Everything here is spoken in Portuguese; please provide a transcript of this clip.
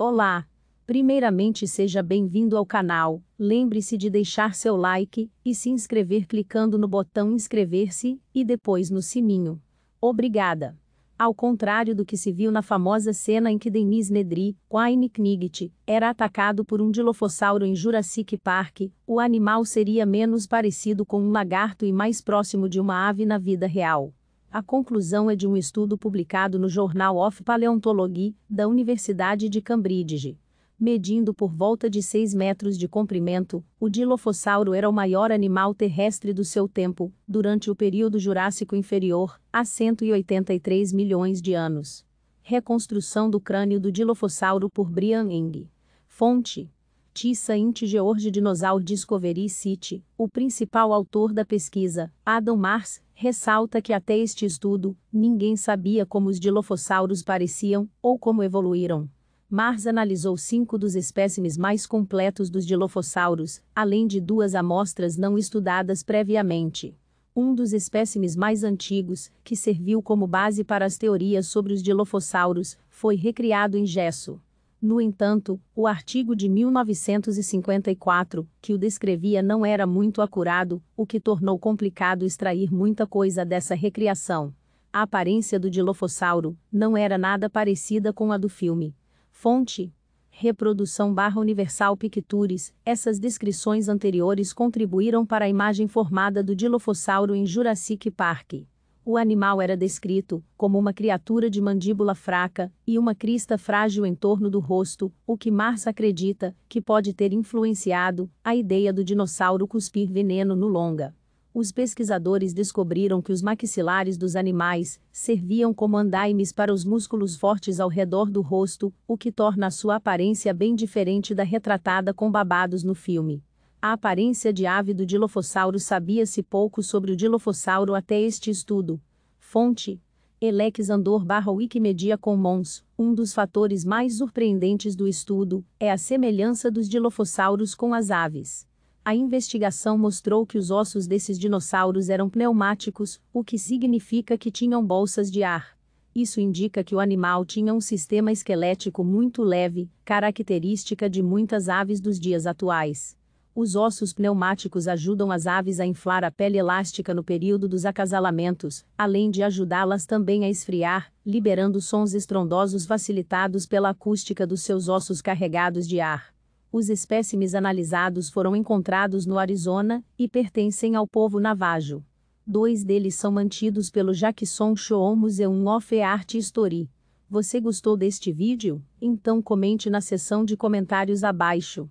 Olá! Primeiramente, seja bem-vindo ao canal. Lembre-se de deixar seu like e se inscrever clicando no botão inscrever-se e depois no sininho. Obrigada! Ao contrário do que se viu na famosa cena em que Denise Nedry, Quine Knigit, era atacado por um dilofossauro em Jurassic Park, o animal seria menos parecido com um lagarto e mais próximo de uma ave na vida real. A conclusão é de um estudo publicado no Journal of Paleontology, da Universidade de Cambridge. Medindo por volta de 6 metros de comprimento, o Dilofossauro era o maior animal terrestre do seu tempo, durante o período Jurássico Inferior, há 183 milhões de anos. Reconstrução do crânio do Dilofossauro por Brian Ing. Fonte Tissa Int George Dinosaur Discovery City, o principal autor da pesquisa, Adam Mars, ressalta que até este estudo, ninguém sabia como os dilofossauros pareciam, ou como evoluíram. Mars analisou cinco dos espécimes mais completos dos dilofossauros, além de duas amostras não estudadas previamente. Um dos espécimes mais antigos, que serviu como base para as teorias sobre os dilofossauros, foi recriado em gesso. No entanto, o artigo de 1954, que o descrevia, não era muito acurado, o que tornou complicado extrair muita coisa dessa recriação. A aparência do Dilofossauro não era nada parecida com a do filme. Fonte: Reprodução barra Universal Pictures. Essas descrições anteriores contribuíram para a imagem formada do Dilofossauro em Jurassic Park. O animal era descrito como uma criatura de mandíbula fraca e uma crista frágil em torno do rosto, o que Mars acredita que pode ter influenciado a ideia do dinossauro cuspir veneno no longa. Os pesquisadores descobriram que os maxilares dos animais serviam como andaimes para os músculos fortes ao redor do rosto, o que torna a sua aparência bem diferente da retratada com babados no filme. A aparência de ave do Dilofossauro sabia-se pouco sobre o Dilophosauro até este estudo, Fonte: Elex Andor barra Wikimedia Commons. Um dos fatores mais surpreendentes do estudo é a semelhança dos dilofossauros com as aves. A investigação mostrou que os ossos desses dinossauros eram pneumáticos, o que significa que tinham bolsas de ar. Isso indica que o animal tinha um sistema esquelético muito leve, característica de muitas aves dos dias atuais. Os ossos pneumáticos ajudam as aves a inflar a pele elástica no período dos acasalamentos, além de ajudá-las também a esfriar, liberando sons estrondosos facilitados pela acústica dos seus ossos carregados de ar. Os espécimes analisados foram encontrados no Arizona e pertencem ao povo navajo. Dois deles são mantidos pelo Jackson Show Museum of Art History. Você gostou deste vídeo? Então comente na seção de comentários abaixo.